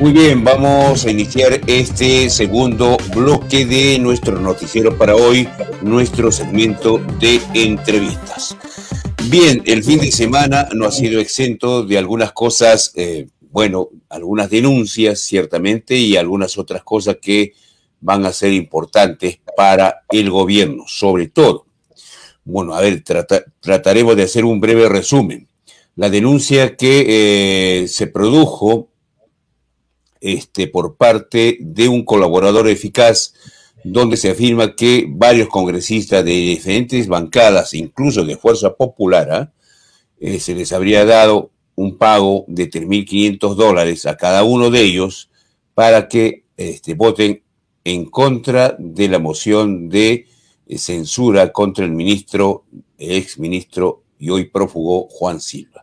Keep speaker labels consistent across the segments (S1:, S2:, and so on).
S1: Muy bien, vamos a iniciar este segundo bloque de nuestro noticiero para hoy, nuestro segmento de entrevistas. Bien, el fin de semana no ha sido exento de algunas cosas, eh, bueno, algunas denuncias ciertamente y algunas otras cosas que van a ser importantes para el gobierno, sobre todo. Bueno, a ver, trataremos de hacer un breve resumen. La denuncia que eh, se produjo este, por parte de un colaborador eficaz, donde se afirma que varios congresistas de diferentes bancadas, incluso de Fuerza Popular, ¿ah? eh, se les habría dado un pago de 3.500 dólares a cada uno de ellos para que este, voten en contra de la moción de eh, censura contra el ministro, ex ministro y hoy prófugo Juan Silva.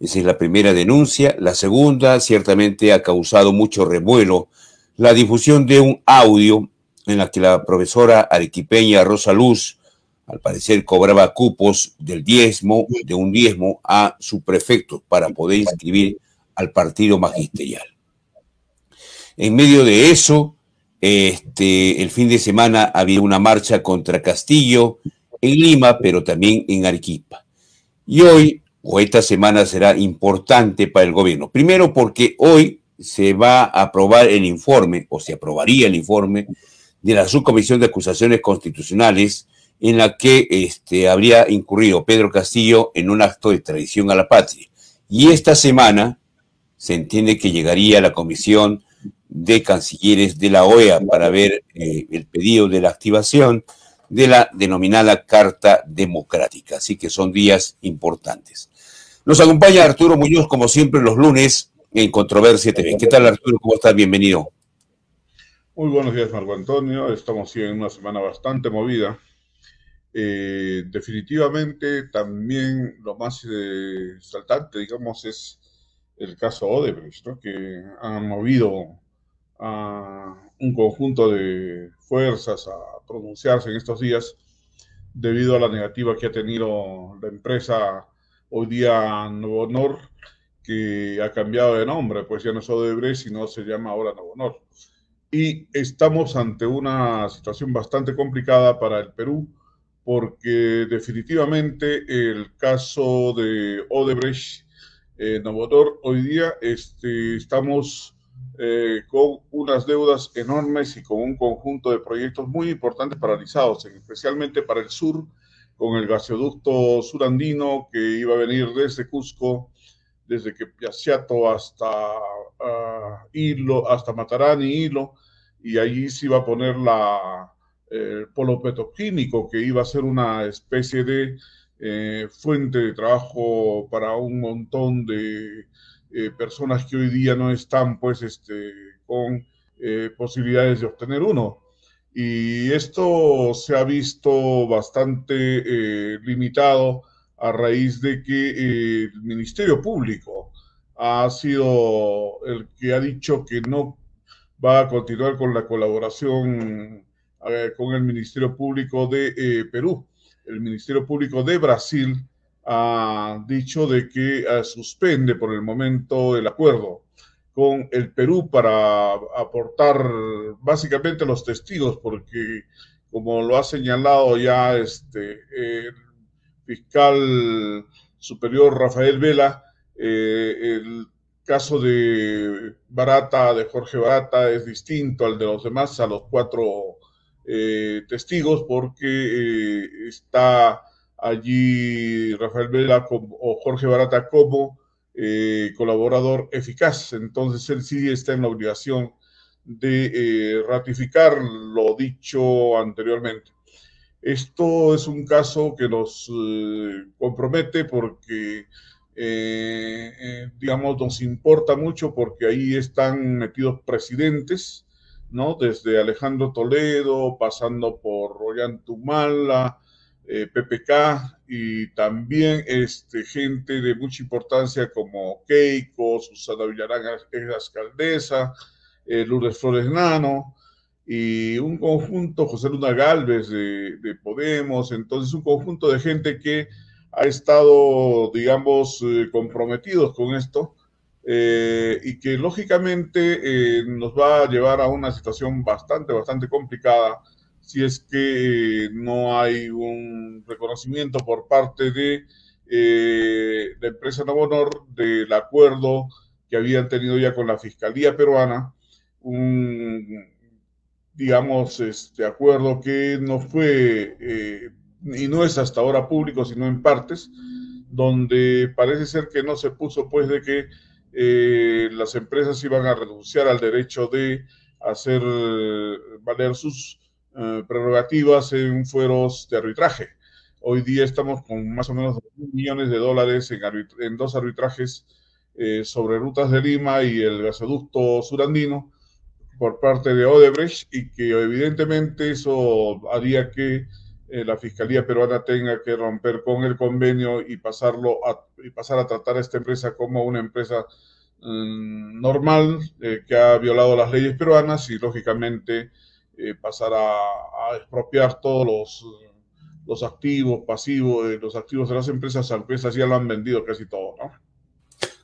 S1: Esa es la primera denuncia. La segunda ciertamente ha causado mucho revuelo. La difusión de un audio en la que la profesora arequipeña Rosa Luz, al parecer, cobraba cupos del diezmo, de un diezmo a su prefecto para poder inscribir al partido magisterial. En medio de eso, este, el fin de semana había una marcha contra Castillo en Lima, pero también en Arequipa. Y hoy o esta semana será importante para el gobierno. Primero porque hoy se va a aprobar el informe, o se aprobaría el informe, de la subcomisión de acusaciones constitucionales en la que este, habría incurrido Pedro Castillo en un acto de traición a la patria. Y esta semana se entiende que llegaría la comisión de cancilleres de la OEA para ver eh, el pedido de la activación de la denominada Carta Democrática. Así que son días importantes. Nos acompaña Arturo Muñoz, como siempre, los lunes en Controversia TV. ¿Qué tal, Arturo? ¿Cómo estás? Bienvenido.
S2: Muy buenos días, Marco Antonio. Estamos en una semana bastante movida. Eh, definitivamente, también lo más saltante, eh, digamos, es el caso Odebrecht, que han movido a un conjunto de fuerzas a pronunciarse en estos días debido a la negativa que ha tenido la empresa hoy día Nuevo Honor, que ha cambiado de nombre, pues ya no es Odebrecht, sino se llama ahora Nuevo Honor. Y estamos ante una situación bastante complicada para el Perú, porque definitivamente el caso de Odebrecht, eh, Nuevo Honor, hoy día este, estamos... Eh, con unas deudas enormes y con un conjunto de proyectos muy importantes paralizados, especialmente para el sur con el gasoducto surandino que iba a venir desde Cusco, desde que hasta ah, Hilo, hasta Matarani, Hilo, y allí se iba a poner la, el polo petroquímico, que iba a ser una especie de eh, fuente de trabajo para un montón de eh, personas que hoy día no están, pues, este, con eh, posibilidades de obtener uno. Y esto se ha visto bastante eh, limitado a raíz de que eh, el Ministerio Público ha sido el que ha dicho que no va a continuar con la colaboración eh, con el Ministerio Público de Perú. El Ministerio Público de Brasil ha dicho de que suspende por el momento el acuerdo con el Perú para aportar básicamente los testigos, porque como lo ha señalado ya este, el fiscal superior Rafael Vela, eh, el caso de Barata, de Jorge Barata, es distinto al de los demás, a los cuatro eh, testigos, porque eh, está allí Rafael Vela como, o Jorge Barata como eh, colaborador eficaz. Entonces, él sí está en la obligación de eh, ratificar lo dicho anteriormente. Esto es un caso que nos eh, compromete porque, digamos, nos importa mucho porque ahí están metidos presidentes, ¿no? Desde Alejandro Toledo, pasando por Royan Tumala, eh, PPK y también este, gente de mucha importancia como Keiko, Susana Villarán, ex alcaldesa, eh, Lourdes Flores Nano, y un conjunto, José Luna Galvez de, Podemos, entonces un conjunto de gente que ha estado, digamos, eh, comprometidos con esto y que lógicamente nos va a llevar a una situación bastante, bastante complicada si es que eh, no hay un reconocimiento por parte de eh, la empresa Honor del acuerdo que habían tenido ya con la Fiscalía Peruana, un, digamos, este acuerdo que no fue, eh, y no es hasta ahora público, sino en partes, donde parece ser que no se puso pues de que las empresas iban a renunciar al derecho de hacer valer sus eh, prerrogativas en fueros de arbitraje. Hoy día estamos con más o menos 2 millones de dólares en, dos arbitrajes eh, sobre Rutas de Lima y el gasoducto surandino por parte de Odebrecht y que evidentemente eso haría que eh, la Fiscalía peruana tenga que romper con el convenio y, pasarlo y pasar a tratar a esta empresa como una empresa mm, normal que ha violado las leyes peruanas y lógicamente eh, pasar a, expropiar todos los, los activos, pasivos, eh, los activos de las empresas, empresas ya lo han vendido casi todo, ¿no?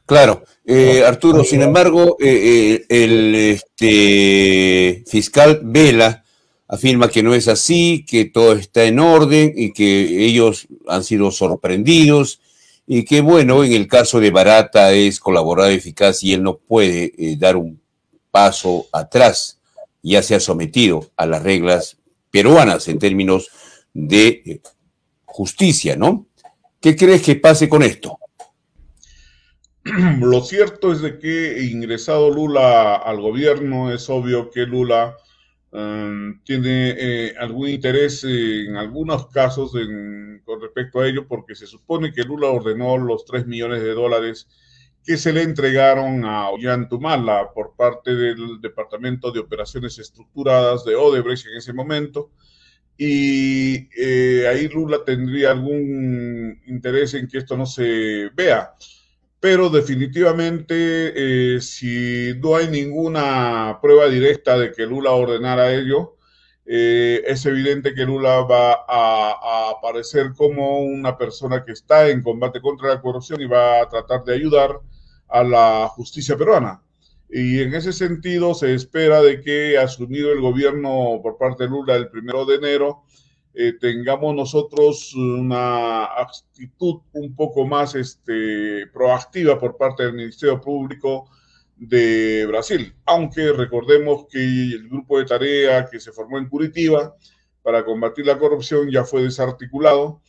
S1: Claro, eh, Arturo, sin embargo, el este, fiscal Vela afirma que no es así, que todo está en orden y que ellos han sido sorprendidos y que bueno, en el caso de Barata es colaborar eficaz y él no puede dar un paso atrás ya se ha sometido a las reglas peruanas en términos de eh, justicia, ¿no? ¿Qué crees que pase con esto?
S2: Lo cierto es de que ingresado Lula al gobierno, es obvio que Lula em, tiene eh, algún interés eh, en algunos casos con respecto a ello, porque se supone que Lula ordenó los 3 millones de dólares que se le entregaron a Ollantumala por parte del Departamento de Operaciones Estructuradas de Odebrecht en ese momento. Y eh, ahí Lula tendría algún interés en que esto no se vea. Pero definitivamente, eh, si no hay ninguna prueba directa de que Lula ordenara ello, eh, es evidente que Lula va a, a, aparecer como una persona que está en combate contra la corrupción y va a tratar de ayudar a la justicia peruana. Y en ese sentido se espera de que asumido el gobierno por parte de Lula el primero de enero, eh, tengamos nosotros una actitud un poco más este, proactiva por parte del Ministerio Público de Brasil. Aunque recordemos que el grupo de tarea que se formó en Curitiba para combatir la corrupción ya fue desarticulado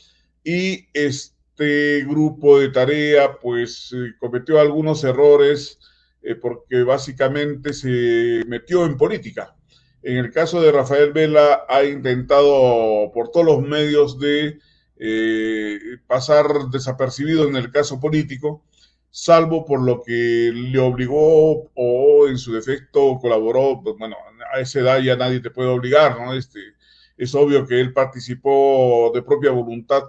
S2: y este este grupo de tarea pues eh, cometió algunos errores eh, porque básicamente se metió en política. En el caso de Rafael Vela ha intentado por todos los medios de eh, pasar desapercibido en el caso político, salvo por lo que le obligó o en su defecto colaboró, pues, bueno, a esa edad ya nadie te puede obligar, ¿no? Este, es obvio que él participó de propia voluntad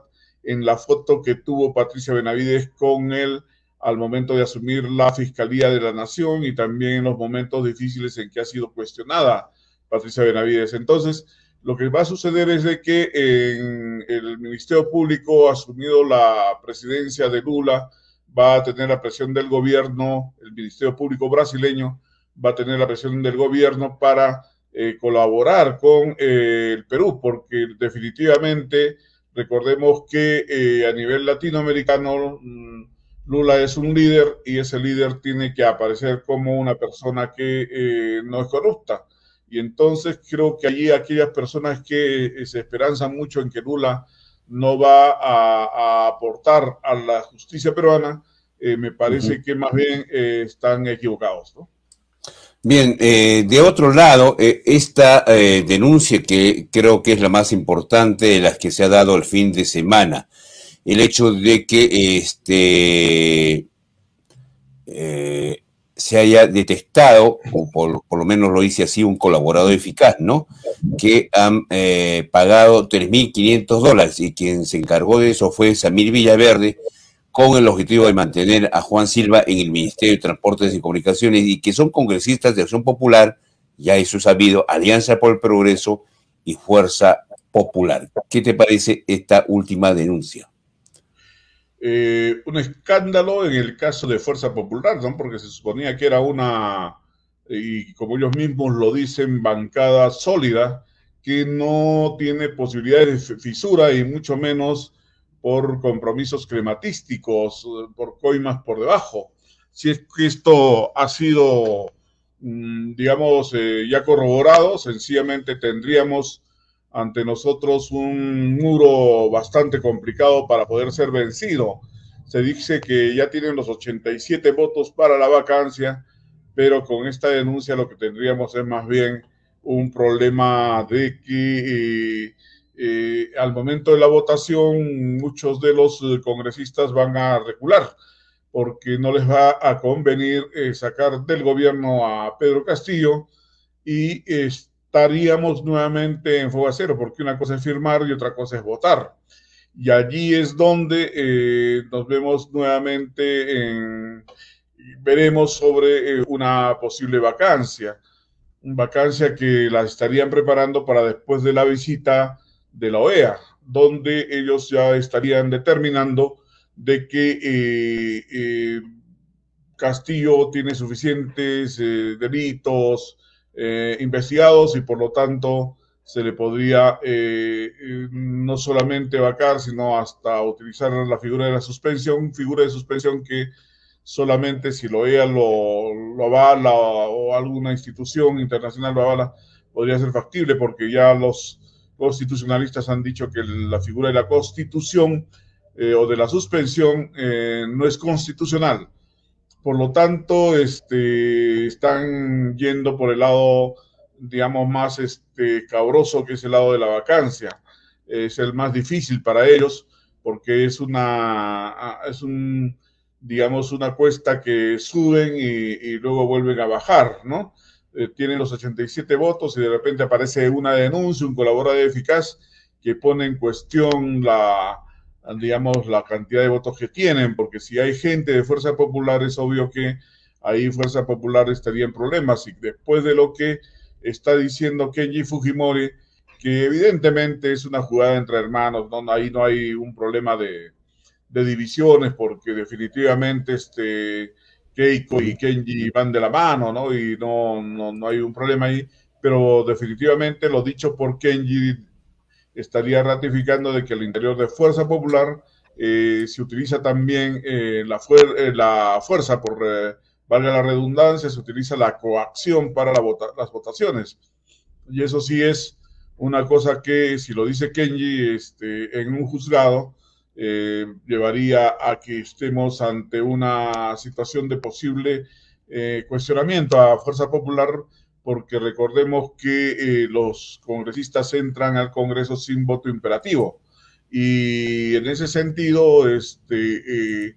S2: en la foto que tuvo Patricia Benavides con él al momento de asumir la Fiscalía de la Nación y también en los momentos difíciles en que ha sido cuestionada Patricia Benavides. Entonces, lo que va a suceder es de que en el Ministerio Público, asumido la presidencia de Lula, va a tener la presión del gobierno, el Ministerio Público brasileño va a tener la presión del gobierno para eh, colaborar con eh, el Perú, porque definitivamente Recordemos que eh, a nivel latinoamericano mm, Lula es un líder y ese líder tiene que aparecer como una persona que eh, no es corrupta. Y entonces creo que allí aquellas personas que eh, se esperanzan mucho en que Lula no va a, aportar a la justicia peruana, me parece que más bien están equivocados. ¿no?
S1: Bien, eh, de otro lado, eh, esta eh, denuncia que creo que es la más importante de las que se ha dado el fin de semana, el hecho de que este se haya detectado, o por, lo menos lo hice así, un colaborador eficaz, ¿no? Que han pagado 3.500 dólares y quien se encargó de eso fue Samir Villaverde, con el objetivo de mantener a Juan Silva en el Ministerio de Transportes y Comunicaciones y que son congresistas de Acción Popular, ya eso sabido, Alianza por el Progreso y Fuerza Popular. ¿Qué te parece esta última denuncia?
S2: Eh, un escándalo en el caso de Fuerza Popular, porque se suponía que era una, eh, y como ellos mismos lo dicen, bancada sólida, que no tiene posibilidades de fisura y mucho menos por compromisos crematísticos, por coimas por debajo. Si es esto ha sido, mm, digamos, eh, ya corroborado, sencillamente tendríamos ante nosotros un muro bastante complicado para poder ser vencido. Se dice que ya tienen los 87 votos para la vacancia, pero con esta denuncia lo que tendríamos es más bien un problema de que... Eh, eh, al momento de la votación muchos de los eh, congresistas van a recular porque no les va a convenir eh, sacar del gobierno a Pedro Castillo y estaríamos nuevamente en fuego a cero, porque una cosa es firmar y otra cosa es votar. Y allí es donde nos vemos nuevamente en, veremos sobre una posible vacancia, vacancia que la estarían preparando para después de la visita de la OEA, donde ellos ya estarían determinando de que eh, eh, Castillo tiene suficientes eh, delitos investigados y por lo tanto se le podría no solamente vacar, sino hasta utilizar la figura de la suspensión, figura de suspensión que solamente si lo OEA lo, lo, avala o, alguna institución internacional lo avala, podría ser factible porque ya los constitucionalistas han dicho que la figura de la constitución eh, o de la suspensión eh, no es constitucional. Por lo tanto, este, están yendo por el lado, digamos, más este, cabroso, que es el lado de la vacancia. Es el más difícil para ellos porque es una, es un, digamos, una cuesta que suben y luego vuelven a bajar, ¿no? Eh, tienen los 87 votos y de repente aparece una denuncia, un colaborador eficaz que pone en cuestión la, digamos, la cantidad de votos que tienen, porque si hay gente de Fuerza Popular es obvio que ahí Fuerza Popular estaría en problemas y después de lo que está diciendo Kenji Fujimori, que evidentemente es una jugada entre hermanos, ¿no? ahí no hay un problema de, de divisiones, porque definitivamente este, Keiko y Kenji van de la mano, ¿no? Y no, no, hay un problema ahí, pero definitivamente lo dicho por Kenji estaría ratificando de que el interior de Fuerza Popular eh, se utiliza también eh, la, eh, la, fuerza, por valga la redundancia, se utiliza la coacción para las votaciones. Y eso sí es una cosa que, si lo dice Kenji este, en un juzgado, eh, llevaría a que estemos ante una situación de posible eh, cuestionamiento a Fuerza Popular, porque recordemos que eh, los congresistas entran al Congreso sin voto imperativo. Y en ese sentido, este,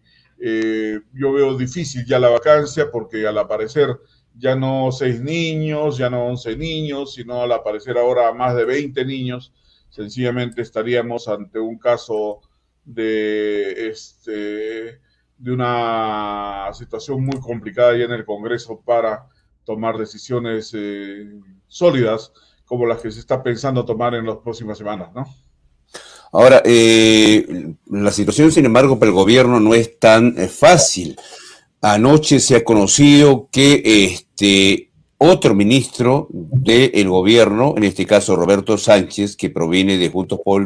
S2: yo veo difícil ya la vacancia, porque al aparecer ya no seis niños, ya no once niños, sino al aparecer ahora más de 20 niños, sencillamente estaríamos ante un caso de, este, de una situación muy complicada ya en el Congreso para tomar decisiones eh, sólidas como las que se está pensando tomar en las próximas semanas, ¿no?
S1: Ahora, eh, la situación, sin embargo, para el gobierno no es tan eh, fácil. Anoche se ha conocido que este otro ministro del gobierno, en este caso Roberto Sánchez, que proviene de Juntos por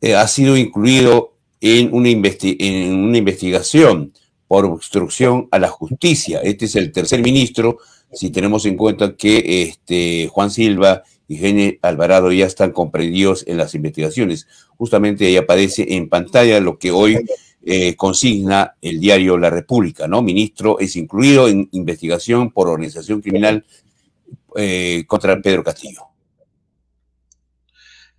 S1: eh, ha sido incluido en una, en una investigación por obstrucción a la justicia. Este es el tercer ministro, si tenemos en cuenta que este, Juan Silva y Gene Alvarado ya están comprendidos en las investigaciones. Justamente ahí aparece en pantalla lo que hoy eh, consigna el diario La República, ¿no? Ministro es incluido en investigación por organización criminal eh, contra Pedro Castillo.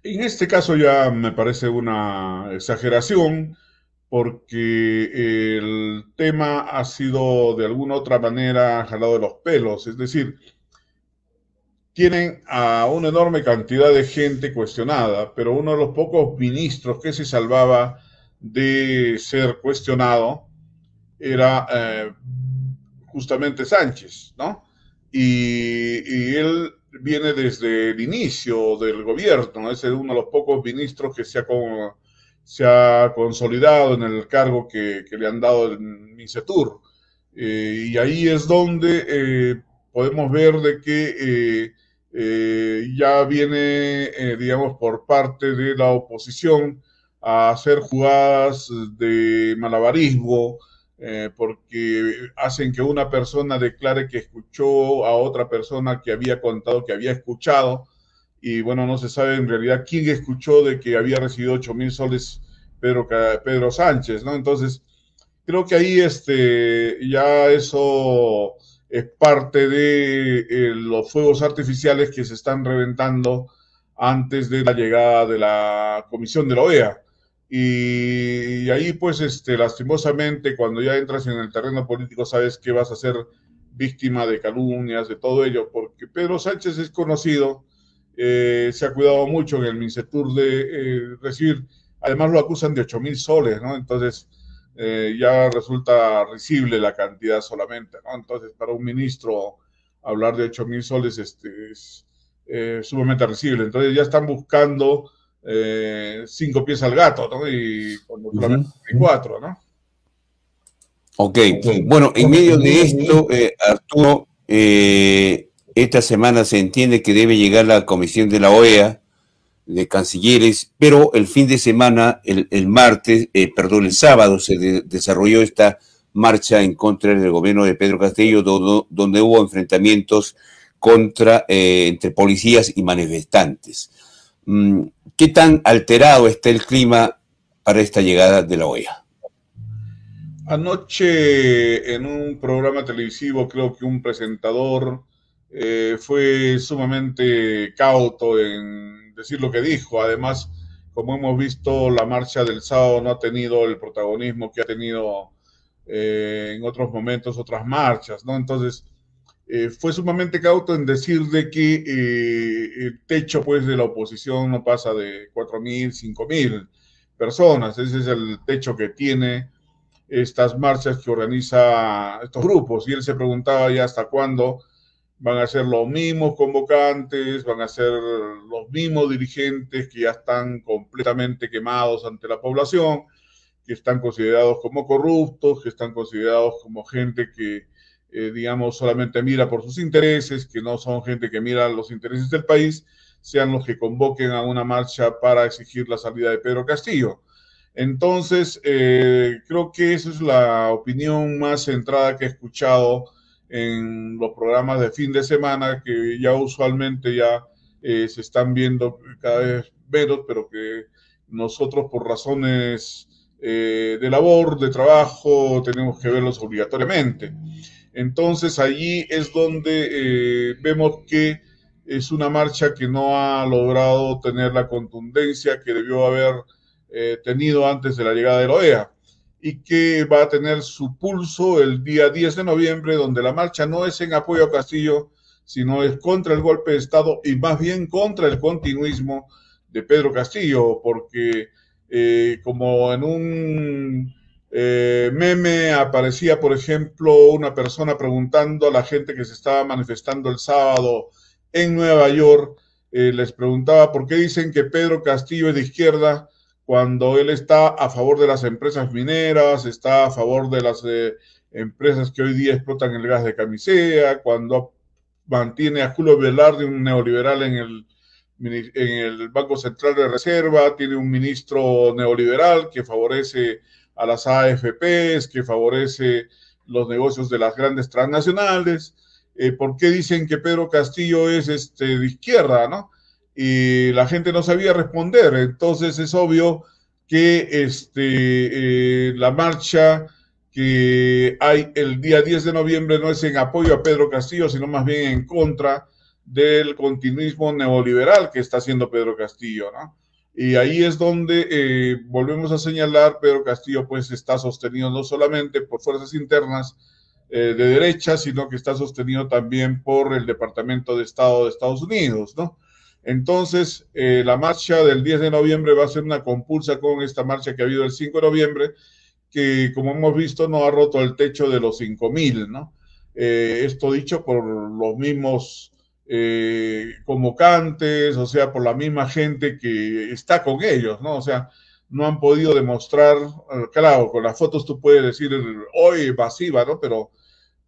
S2: En este caso ya me parece una exageración porque eh, el tema ha sido de alguna otra manera jalado de los pelos, es decir, tienen a una enorme cantidad de gente cuestionada, pero uno de los pocos ministros que se salvaba de ser cuestionado era eh, justamente Sánchez, ¿no? y él viene desde el inicio del gobierno, es uno de los pocos ministros que se ha, se consolidado en el cargo que, le han dado el MINCETUR. Eh, y ahí es donde eh, podemos ver de que eh, ya viene, digamos, por parte de la oposición a hacer jugadas de malabarismo, eh, porque hacen que una persona declare que escuchó a otra persona que había contado que había escuchado y bueno, no se sabe en realidad quién escuchó de que había recibido 8 mil soles Pedro, Pedro Sánchez, ¿no? Entonces, creo que ahí este, ya eso es parte de eh, los fuegos artificiales que se están reventando antes de la llegada de la comisión de la OEA. Y, ahí pues este, lastimosamente cuando ya entras en el terreno político sabes que vas a ser víctima de calumnias, de todo ello, porque Pedro Sánchez es conocido, eh, se ha cuidado mucho en el Mincetur de eh, recibir, además lo acusan de 8 mil soles, ¿no? Entonces eh, ya resulta risible la cantidad solamente, ¿no? Entonces para un ministro hablar de 8 mil soles este, es sumamente risible, entonces ya están buscando eh, cinco pies al gato, ¿no? Y cuatro, ¿no? Ok, bueno, en medio de esto, eh,
S1: Arturo, eh, esta semana se entiende que debe llegar la comisión de la OEA de cancilleres, pero el fin de semana, el, martes, perdón, el sábado se desarrolló esta marcha en contra del gobierno de Pedro Castillo, donde, hubo enfrentamientos contra, entre policías y manifestantes. Mm, ¿Qué tan alterado está el clima para esta llegada de la OEA?
S2: Anoche en un programa televisivo creo que un presentador eh, fue sumamente cauto en decir lo que dijo. Además, como hemos visto, la marcha del sábado no ha tenido el protagonismo que ha tenido eh, en otros momentos otras marchas, ¿no? Entonces, eh, fue sumamente cauto en decir de que eh, el techo pues, de la oposición no pasa de 4.000, 5.000 personas. Ese es el techo que tiene estas marchas que organiza estos grupos. Y él se preguntaba ya hasta cuándo van a ser los mismos convocantes, van a ser los mismos dirigentes que ya están completamente quemados ante la población, que están considerados como corruptos, que están considerados como gente que eh, digamos, solamente mira por sus intereses, que no son gente que mira los intereses del país, sean los que convoquen a una marcha para exigir la salida de Pedro Castillo. Entonces, eh, creo que esa es la opinión más centrada que he escuchado en los programas de fin de semana, que ya usualmente ya eh, se están viendo cada vez menos, pero que nosotros por razones de labor, de trabajo, tenemos que verlos obligatoriamente. Entonces allí es donde eh, vemos que es una marcha que no ha logrado tener la contundencia que debió haber eh, tenido antes de la llegada de la OEA y que va a tener su pulso el día 10 de noviembre, donde la marcha no es en apoyo a Castillo, sino es contra el golpe de Estado y más bien contra el continuismo de Pedro Castillo, porque eh, como en un eh, meme aparecía, por ejemplo, una persona preguntando a la gente que se estaba manifestando el sábado en Nueva York, eh, les preguntaba por qué dicen que Pedro Castillo es de izquierda cuando él está a favor de las empresas mineras, está a favor de las eh, empresas que hoy día explotan el gas de camisea, cuando mantiene a Julio Velarde, un neoliberal en el, en el Banco Central de Reserva, tiene un ministro neoliberal que favorece a las AFPs, que favorece los negocios de las grandes transnacionales, eh, por qué dicen que Pedro Castillo es este, de izquierda, ¿no? Y la gente no sabía responder, entonces es obvio que este, eh, la marcha que hay el día 10 de noviembre no es en apoyo a Pedro Castillo, sino más bien en contra del continuismo neoliberal que está haciendo Pedro Castillo, ¿no? Y ahí es donde eh, volvemos a señalar, Pedro Castillo pues está sostenido no solamente por fuerzas internas eh, de derecha, sino que está sostenido también por el Departamento de Estado de Estados Unidos, ¿no? Entonces, eh, la marcha del 10 de noviembre va a ser una compulsa con esta marcha que ha habido el 5 de noviembre, que como hemos visto no ha roto el techo de los 5.000, ¿no? esto dicho por los mismos eh, convocantes, o sea, por la misma gente que está con ellos, ¿no? O sea, no han podido demostrar, eh, claro, con las fotos tú puedes decir, hoy masiva, ¿no? Pero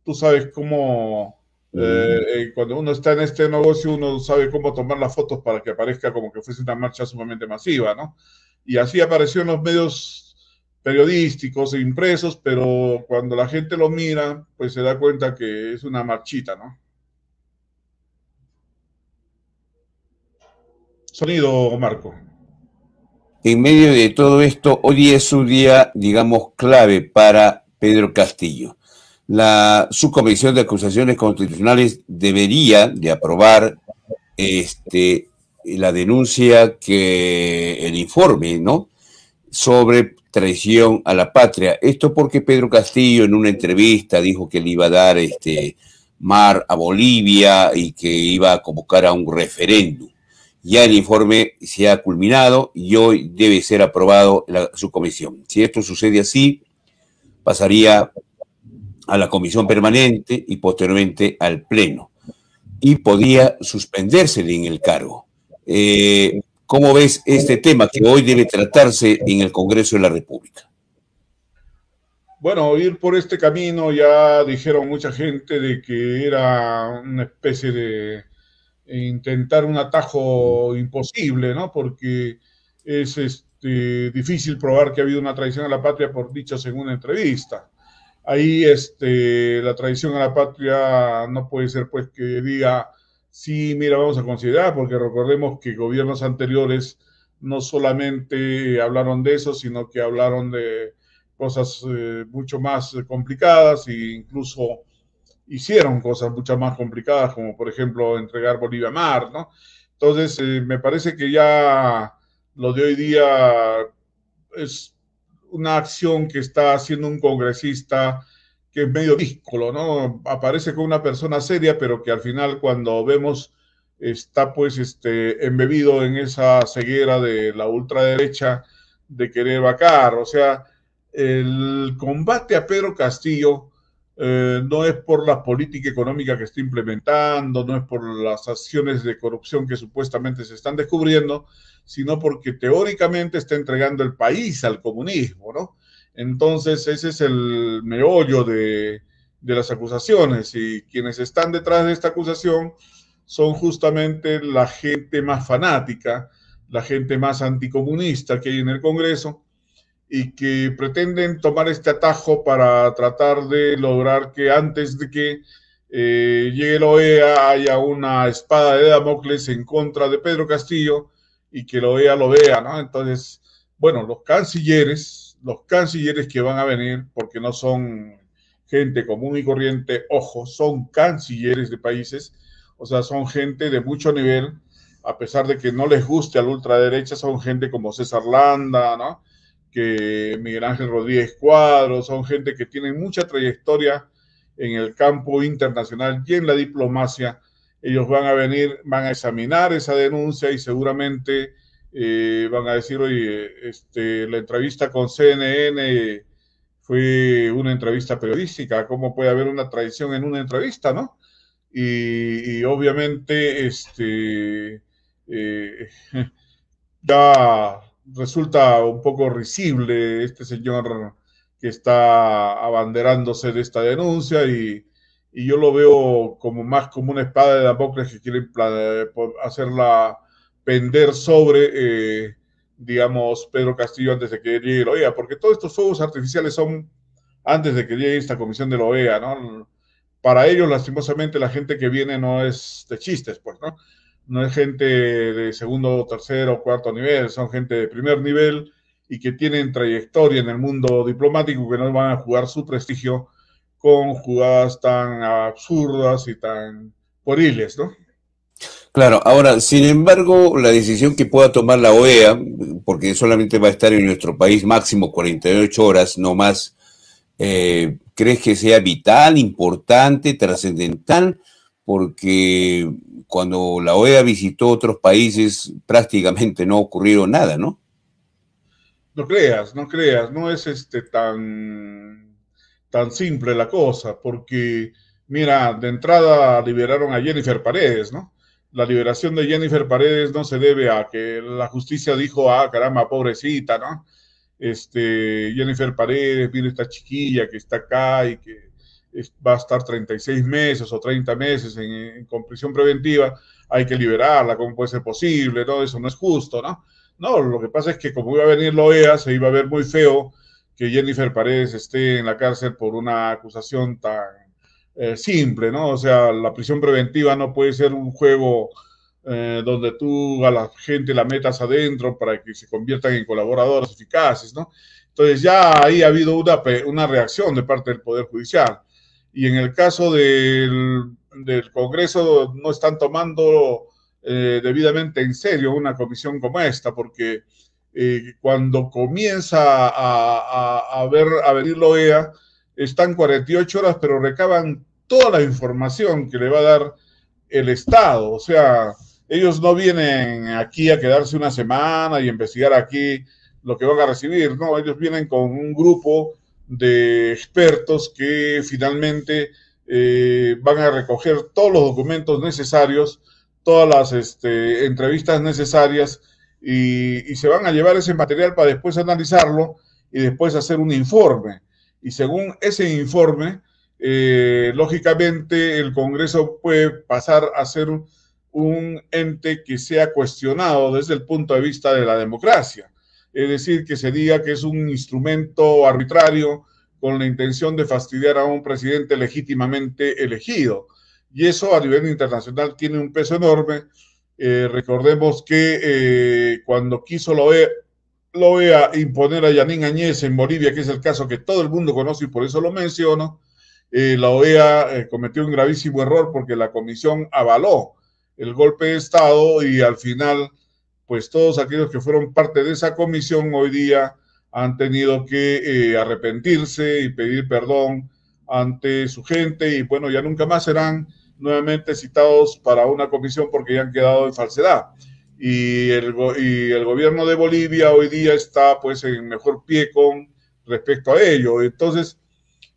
S2: tú sabes cómo,
S1: eh,
S2: mm. cuando uno está en este negocio, uno sabe cómo tomar las fotos para que aparezca como que fuese una marcha sumamente masiva, ¿no? Y así apareció en los medios periodísticos e impresos, pero cuando la gente lo mira, pues se da cuenta que es una marchita, ¿no? Sonido, Marco.
S1: En medio de todo esto, hoy es un día, digamos, clave para Pedro Castillo. La subcomisión de acusaciones constitucionales debería de aprobar este, la denuncia que el informe, ¿no? Sobre traición a la patria. Esto porque Pedro Castillo en una entrevista dijo que le iba a dar este mar a Bolivia y que iba a convocar a un referéndum. Ya el informe se ha culminado y hoy debe ser aprobado la, su comisión. Si esto sucede así, pasaría a la comisión permanente y posteriormente al pleno. Y podía suspenderse en el cargo. Eh, ¿Cómo ves este tema que hoy debe tratarse en el Congreso de la República?
S2: Bueno, ir por este camino ya dijeron mucha gente de que era una especie de e intentar un atajo imposible, ¿no? Porque es este, difícil probar que ha habido una traición a la patria por dicha en una entrevista. Ahí este, la traición a la patria no puede ser pues que diga, sí, mira, vamos a considerar, porque recordemos que gobiernos anteriores no solamente hablaron de eso, sino que hablaron de cosas eh, mucho más eh, complicadas e incluso hicieron cosas mucho más complicadas, como por ejemplo entregar Bolivia a Mar, ¿no? Entonces, eh, me parece que ya lo de hoy día es una acción que está haciendo un congresista que es medio díscolo, ¿no? Aparece como una persona seria, pero que al final cuando vemos está pues este, embebido en esa ceguera de la ultraderecha de querer vacar. O sea, el combate a Pedro Castillo eh, no es por la política económica que está implementando, no es por las acciones de corrupción que supuestamente se están descubriendo, sino porque teóricamente está entregando el país al comunismo, ¿no? Entonces ese es el meollo de las acusaciones y quienes están detrás de esta acusación son justamente la gente más fanática, la gente más anticomunista que hay en el Congreso y que pretenden tomar este atajo para tratar de lograr que antes de que eh, llegue la e OEA haya una espada de Damocles en contra de Pedro Castillo y que la e OEA lo vea, ¿no? Entonces, bueno, los cancilleres, los cancilleres que van a venir, porque no son gente común y corriente, ojo, son cancilleres de países, o sea, son gente de mucho nivel, a pesar de que no les guste a la ultraderecha, son gente como César Landa, ¿no? que Miguel Ángel Rodríguez Cuadro, son gente que tienen mucha trayectoria en el campo internacional y en la diplomacia. Ellos van a venir, van a examinar esa denuncia y seguramente eh, van a decir, oye, este, la entrevista con CNN fue una entrevista periodística, ¿cómo puede haber una traición en una entrevista, no? Y, obviamente, este, eh, ya resulta un poco risible este señor que está abanderándose de esta denuncia y, y yo lo veo como más como una espada de Damocles que quiere hacerla pender sobre, eh, digamos, Pedro Castillo antes de que llegue la e OEA, porque todos estos fuegos artificiales son antes de que llegue esta comisión de la e OEA, ¿no? Para ellos, lastimosamente, la gente que viene no es de chistes, pues, ¿no? no es gente de segundo, tercero, cuarto nivel, son gente de primer nivel y que tienen trayectoria en el mundo diplomático que no van a jugar su prestigio con jugadas tan absurdas y tan pueriles, ¿no?
S1: Claro, ahora, sin embargo, la decisión que pueda tomar la OEA, porque solamente va a estar en nuestro país máximo 48 horas, no más, eh, ¿crees que sea vital, importante, trascendental? porque cuando la OEA visitó otros países prácticamente no ocurrió nada, ¿no?
S2: No creas, no creas, no es este tan, tan simple la cosa, porque mira, de entrada liberaron a Jennifer Paredes, ¿no? La liberación de Jennifer Paredes no se debe a que la justicia dijo, ah, caramba, pobrecita, ¿no? Este, Jennifer Paredes, mira esta chiquilla que está acá y que va a estar 36 meses o 30 meses en, con prisión preventiva, hay que liberarla, ¿cómo puede ser posible? todo eso no es justo, ¿no? No, lo que pasa es que como iba a venir la e se iba a ver muy feo que Jennifer Paredes esté en la cárcel por una acusación tan eh, simple, ¿no? O sea, la prisión preventiva no puede ser un juego eh, donde tú a la gente la metas adentro para que se conviertan en colaboradores eficaces, ¿no? Entonces ya ahí ha habido una, una reacción de parte del Poder Judicial y en el caso del, Congreso no están tomando eh, debidamente en serio una comisión como esta, porque eh, cuando comienza a, ver, a venir la OEA, están 48 horas, pero recaban toda la información que le va a dar el Estado. O sea, ellos no vienen aquí a quedarse una semana y investigar aquí lo que van a recibir, no, ellos vienen con un grupo de expertos que finalmente eh, van a recoger todos los documentos necesarios, todas las este, entrevistas necesarias y, se van a llevar ese material para después analizarlo y después hacer un informe. Y según ese informe, eh, lógicamente el Congreso puede pasar a ser un ente que sea cuestionado desde el punto de vista de la democracia es decir, que se diga que es un instrumento arbitrario con la intención de fastidiar a un presidente legítimamente elegido. Y eso a nivel internacional tiene un peso enorme. Eh, recordemos que eh, cuando quiso la e, e OEA, imponer a Yanín Añez en Bolivia, que es el caso que todo el mundo conoce y por eso lo menciono, eh, la OEA cometió un gravísimo error porque la comisión avaló el golpe de Estado y al final pues todos aquellos que fueron parte de esa comisión hoy día han tenido que eh, arrepentirse y pedir perdón ante su gente y bueno, ya nunca más serán nuevamente citados para una comisión porque ya han quedado en falsedad. Y el, y el gobierno de Bolivia hoy día está pues en mejor pie con respecto a ello. Entonces,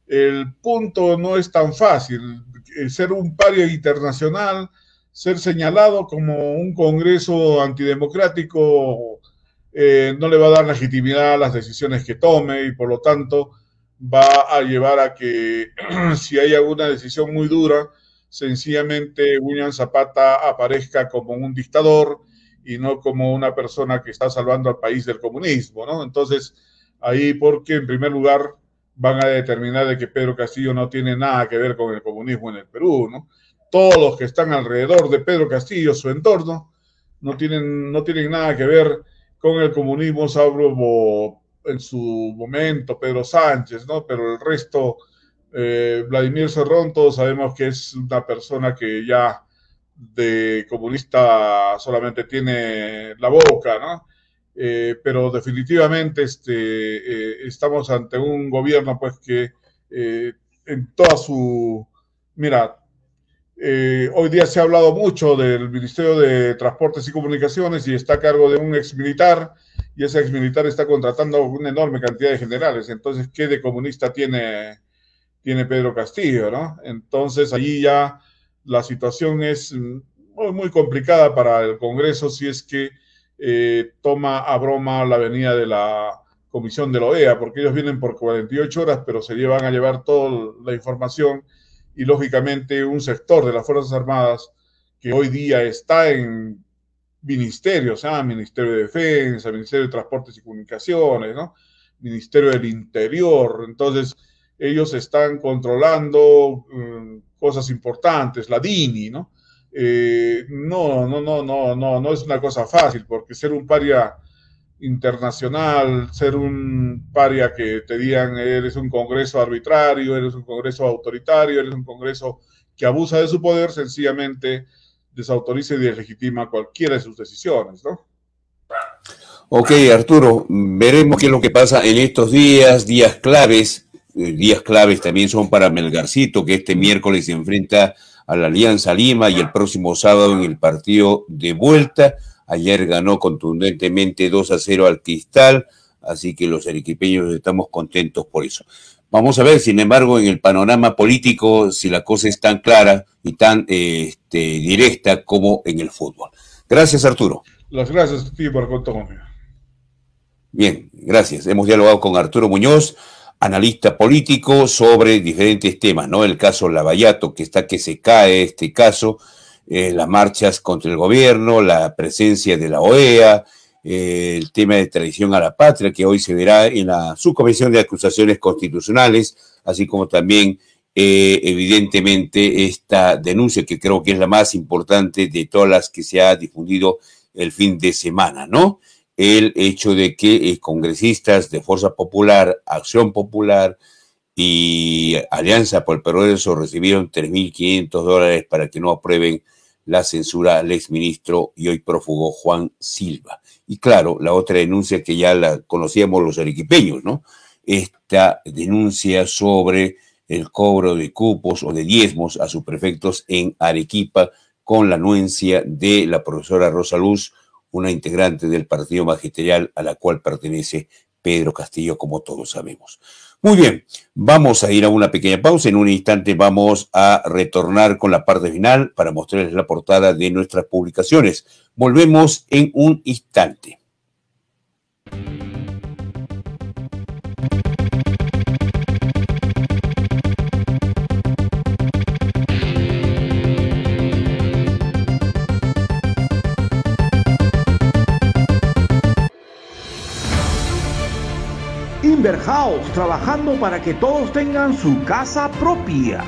S2: el punto no es tan fácil. Ser un pario internacional ser señalado como un Congreso antidemocrático, eh, no le va a dar legitimidad a las decisiones que tome y por lo tanto va a llevar a que si hay alguna decisión muy dura, sencillamente William Zapata aparezca como un dictador y no como una persona que está salvando al país del comunismo, ¿no? Entonces, ahí porque en primer lugar van a determinar de que Pedro Castillo no tiene nada que ver con el comunismo en el Perú, ¿no? todos los que están alrededor de Pedro Castillo, su entorno, no tienen, no tienen nada que ver con el comunismo, salvo en su momento Pedro Sánchez, ¿no? Pero el resto, eh, Vladimir Serrón, todos sabemos que es una persona que ya de comunista solamente tiene la boca, ¿no? Eh, pero definitivamente este, eh, estamos ante un gobierno pues que en toda su... Mira, eh, hoy día se ha hablado mucho del Ministerio de Transportes y Comunicaciones y está a cargo de un exmilitar y ese exmilitar está contratando una enorme cantidad de generales. Entonces, ¿qué de comunista tiene, tiene Pedro Castillo? ¿no? Entonces, allí ya la situación es muy, complicada para el Congreso si es que eh, toma a broma la venida de la Comisión de la OEA, porque ellos vienen por 48 horas, pero se llevan a llevar toda la información y lógicamente un sector de las Fuerzas Armadas que hoy día está en ministerios, sea Ministerio de Defensa, Ministerio de Transportes y Comunicaciones, Ministerio del Interior. Entonces, ellos están controlando mm, cosas importantes, la DINI, ¿no? Eh, no, no, no, no, no, no es una cosa fácil, porque ser un paria internacional, ser un paria que te digan eres un congreso arbitrario, eres un congreso autoritario, eres un congreso que abusa de su poder, sencillamente desautoriza y deslegitima cualquiera de sus decisiones, ¿no?
S1: Ok, Arturo, veremos qué es lo que pasa en estos días, días claves. Eh, días claves también son para Melgarcito, que este miércoles se enfrenta a la Alianza Lima y el próximo sábado en el partido de vuelta Ayer ganó contundentemente 2 a 0 al Cristal, así que los arequipeños estamos contentos por eso. Vamos a ver, sin embargo, en el panorama político, si la cosa es tan clara y tan este, directa como en el fútbol. Gracias, Arturo.
S2: Las gracias a ti, contar conmigo.
S1: Bien, gracias. Hemos dialogado con Arturo Muñoz, analista político, sobre diferentes temas, ¿no? El caso Lavallato, que está que se cae este caso eh, las marchas contra el gobierno, la presencia de la OEA, eh, el tema de traición a la patria, que hoy se verá en la subcomisión de acusaciones constitucionales, así como también eh, evidentemente esta denuncia que creo que es la más importante de todas las que se ha difundido el fin de semana, ¿no? El hecho de que congresistas de Fuerza Popular, Acción Popular y Alianza por el Progreso recibieron 3.500 dólares para que no aprueben la censura al exministro y hoy prófugo Juan Silva. Y claro, la otra denuncia que ya la conocíamos los arequipeños, ¿no? Esta denuncia sobre el cobro de cupos o de diezmos a sus prefectos en Arequipa con la anuencia de la profesora Rosa Luz, una integrante del partido magisterial a la cual pertenece Pedro Castillo, como todos sabemos. Muy bien, vamos a ir a una pequeña pausa. En un instante vamos a retornar con la parte final para mostrarles la portada de nuestras publicaciones. Volvemos en un instante. trabajando para que todos tengan su casa propia.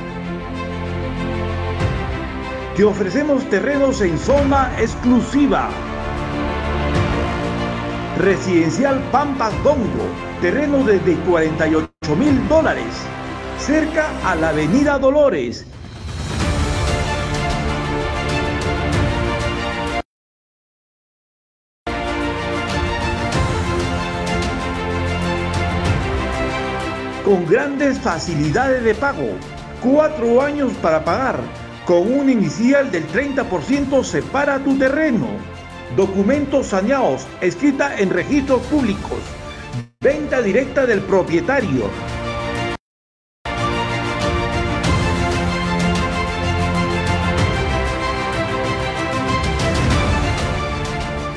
S1: Te ofrecemos terrenos en zona exclusiva. Residencial Pampas Dongo, terreno desde 48 mil dólares, cerca a la Avenida Dolores con grandes facilidades de pago. Cuatro años para pagar. Con un inicial del 30% separa tu terreno. Documentos saneados, escrita en registros públicos. Venta directa del propietario.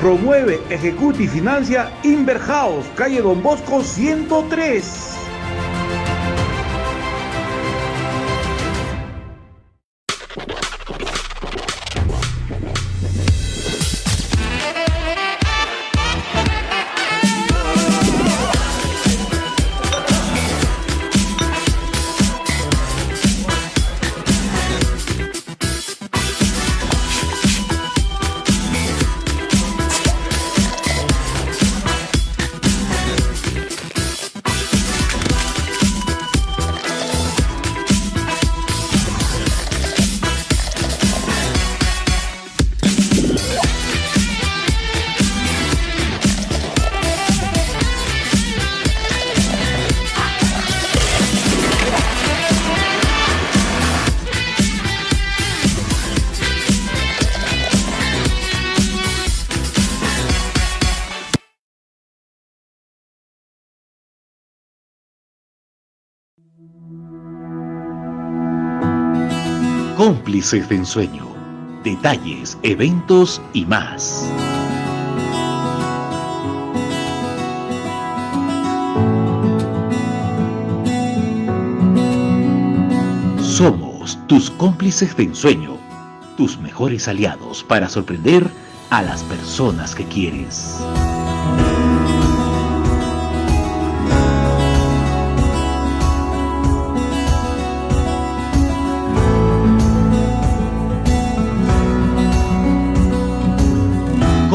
S1: Promueve, ejecuta y financia Inverjaos. calle Don Bosco 103. Cómplices de Ensueño. Detalles, eventos y más. Somos tus cómplices de ensueño, tus mejores aliados para sorprender a las personas que quieres.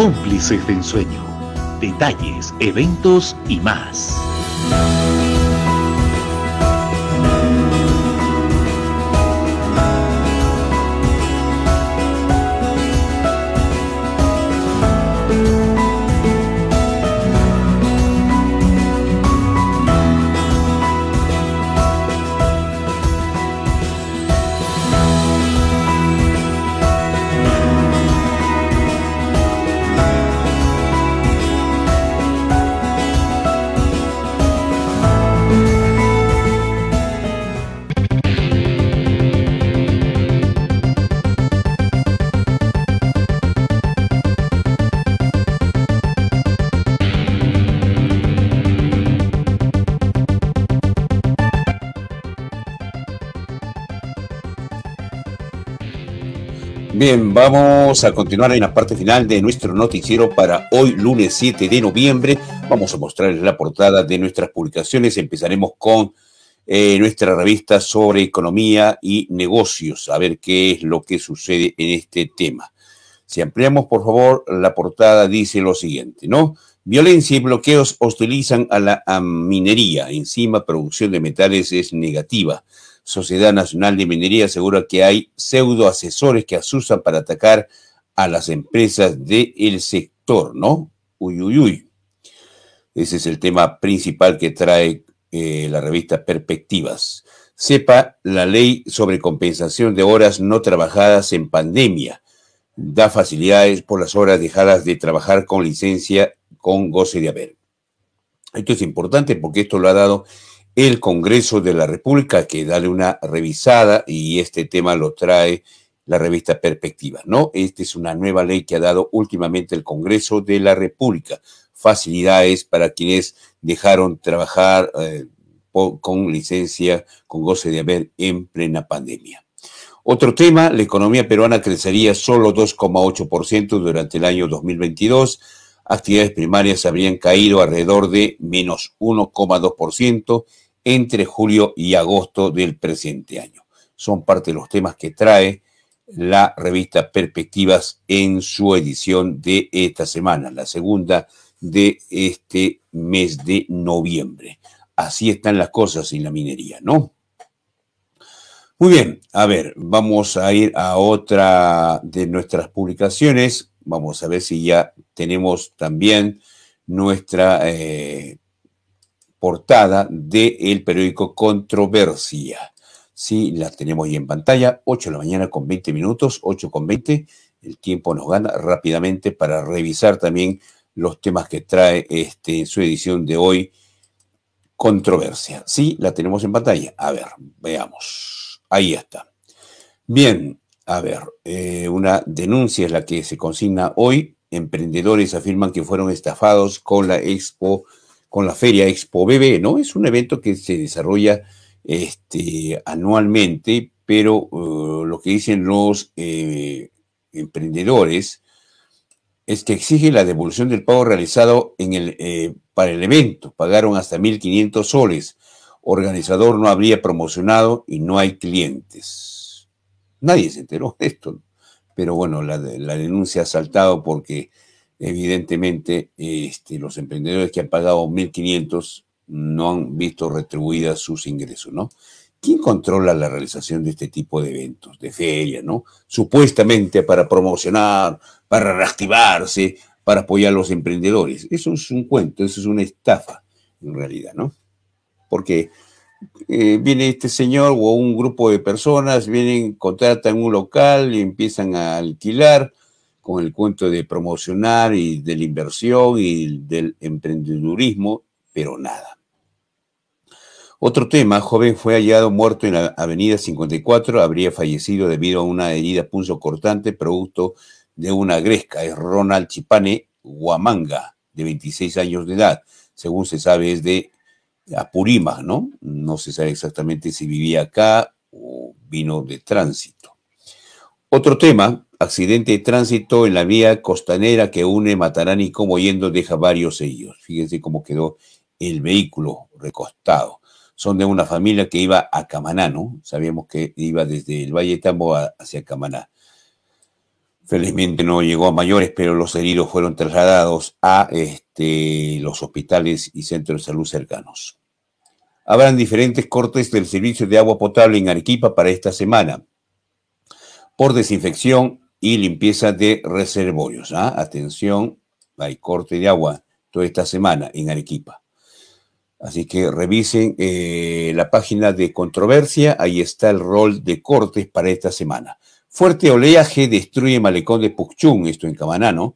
S1: Cómplices de Ensueño. Detalles, eventos y más. Bien, vamos a continuar en la parte final de nuestro noticiero para hoy, lunes 7 de noviembre. Vamos a mostrarles la portada de nuestras publicaciones. Empezaremos con eh, nuestra revista sobre economía y negocios, a ver qué es lo que sucede en este tema. Si ampliamos, por favor, la portada dice lo siguiente, ¿no? Violencia y bloqueos hostilizan a la minería. Encima, producción de metales es negativa. Sociedad Nacional de Minería asegura que hay pseudoasesores que asusan para atacar a las empresas del sector, ¿no? Uy, uy, uy. Ese es el tema principal que trae eh, la revista Perspectivas. Sepa la ley sobre compensación de horas no trabajadas en pandemia. Da facilidades por las horas dejadas de trabajar con licencia con goce de haber. Esto es importante porque esto lo ha dado el Congreso de la República, que darle una revisada y este tema lo trae la revista Perspectiva, ¿no? Esta es una nueva ley que ha dado últimamente el Congreso de la República, facilidades para quienes dejaron trabajar eh, con licencia, con goce de haber en plena pandemia. Otro tema, la economía peruana crecería solo 2,8% durante el año 2022. Actividades primarias habrían caído alrededor de menos 1,2% entre julio y agosto del presente año. Son parte de los temas que trae la revista Perspectivas en su edición de esta semana, la segunda de este mes de noviembre. Así están las cosas en la minería, ¿no? Muy bien, a ver, vamos a ir a otra de nuestras publicaciones. Vamos a ver si ya tenemos también nuestra eh, portada del el periódico Controversia. Sí, la tenemos ahí en pantalla, 8 de la mañana con 20 minutos, 8 con 20. El tiempo nos gana rápidamente para revisar también los temas que trae este, su edición de hoy, Controversia. Sí, la tenemos en pantalla. A ver, veamos. Ahí está. Bien, a ver, eh, una denuncia es la que se consigna hoy. Emprendedores afirman que fueron estafados con la Expo con la Feria Expo BB, ¿no? Es un evento que se desarrolla este, anualmente, pero eh, lo que dicen los eh, emprendedores es que exige la devolución del pago realizado en el, eh, para el evento. Pagaron hasta 1.500 soles. Organizador no habría promocionado y no hay clientes. Nadie se enteró de esto, pero bueno, la denuncia ha saltado porque evidentemente este, los emprendedores que han pagado 1.500 no han visto retribuidas sus ingresos, ¿no? ¿Quién controla la realización de este tipo de eventos, de ferias, ¿no? Supuestamente para promocionar, para reactivarse, para apoyar a los emprendedores. Eso es un cuento, eso es una estafa, en realidad, ¿no? Porque eh, viene este señor o un grupo de personas, vienen, contratan un local y empiezan a alquilar, con el cuento de promocionar y de la inversión y del emprendedurismo, pero nada. Otro tema, joven fue hallado muerto en la avenida 54, habría fallecido debido a una herida punzo cortante producto de una gresca. Es Ronald Chipane Huamanga, de 26 años de edad. Según se sabe, es de Apurímac, ¿no? No se sabe exactamente si vivía acá o vino de tránsito. Otro tema, accidente de tránsito en la vía costanera que une Matarán y yendo deja varios heridos. Fíjense cómo quedó el vehículo recostado. Son de una familia que iba a Camaná, ¿no? Sabíamos que iba desde el Valle Tambo hacia Camaná. Felizmente no llegó a mayores, pero los heridos fueron trasladados a este, los hospitales y centros de salud cercanos. Habrán diferentes cortes del servicio de agua potable en Arequipa para esta semana por desinfección y limpieza de reservorios. ¿ah? Atención, hay corte de agua toda esta semana en Arequipa. Así que revisen eh, la página de controversia, ahí está el rol de cortes para esta semana. Fuerte oleaje destruye malecón de Puchún, esto en Camanano,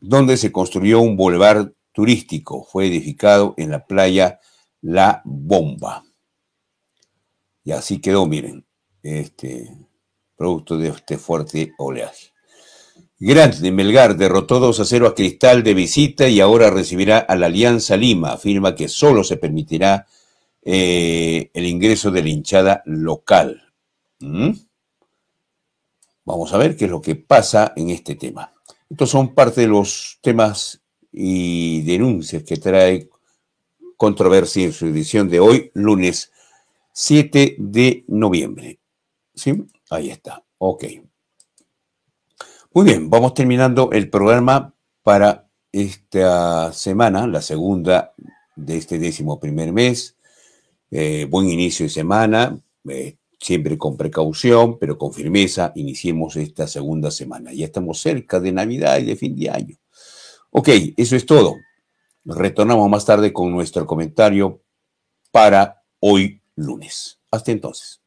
S1: donde se construyó un boulevard turístico. Fue edificado en la playa La Bomba. Y así quedó, miren. Este, producto de este fuerte oleaje. Grant de Melgar derrotó 2 a 0 a Cristal de visita y ahora recibirá a la Alianza Lima. Afirma que solo se permitirá eh, el ingreso de la hinchada local. ¿Mm? Vamos a ver qué es lo que pasa en este tema. Estos son parte de los temas y denuncias que trae Controversia en su edición de hoy, lunes 7 de noviembre. ¿Sí? Ahí está. Ok. Muy bien, vamos terminando el programa para esta semana, la segunda de este décimo primer mes. Eh, buen inicio de semana, eh, siempre con precaución, pero con firmeza iniciemos esta segunda semana. Ya estamos cerca de Navidad y de fin de año. Ok, eso es todo. Retornamos más tarde con nuestro comentario para hoy lunes. Hasta entonces.